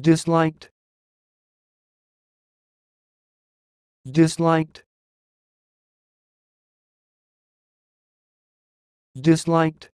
disliked disliked disliked